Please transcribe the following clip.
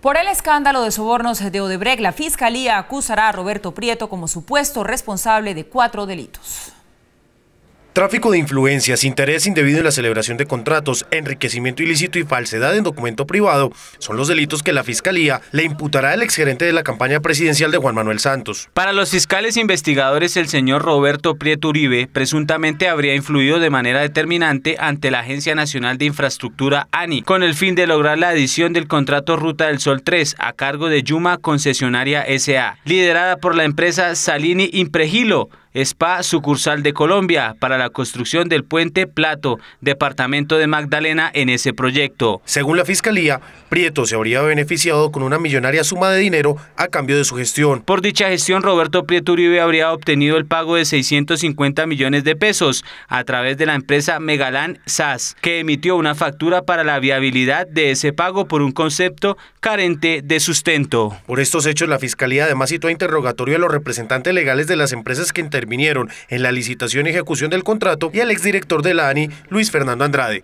Por el escándalo de sobornos de Odebrecht, la Fiscalía acusará a Roberto Prieto como supuesto responsable de cuatro delitos. Tráfico de influencias, interés indebido en la celebración de contratos, enriquecimiento ilícito y falsedad en documento privado son los delitos que la Fiscalía le imputará al exgerente de la campaña presidencial de Juan Manuel Santos. Para los fiscales e investigadores, el señor Roberto Prieto Uribe presuntamente habría influido de manera determinante ante la Agencia Nacional de Infraestructura ANI, con el fin de lograr la adición del contrato Ruta del Sol 3 a cargo de Yuma Concesionaria SA, liderada por la empresa Salini Impregilo, SPA sucursal de Colombia para la construcción del puente Plato, departamento de Magdalena, en ese proyecto. Según la Fiscalía, Prieto se habría beneficiado con una millonaria suma de dinero a cambio de su gestión. Por dicha gestión, Roberto Prieto Uribe habría obtenido el pago de 650 millones de pesos a través de la empresa Megalan SAS, que emitió una factura para la viabilidad de ese pago por un concepto carente de sustento. Por estos hechos, la Fiscalía además citó a interrogatorio a los representantes legales de las empresas que intervinieron en la licitación y ejecución del contrato y al exdirector de la ANI, Luis Fernando Andrade.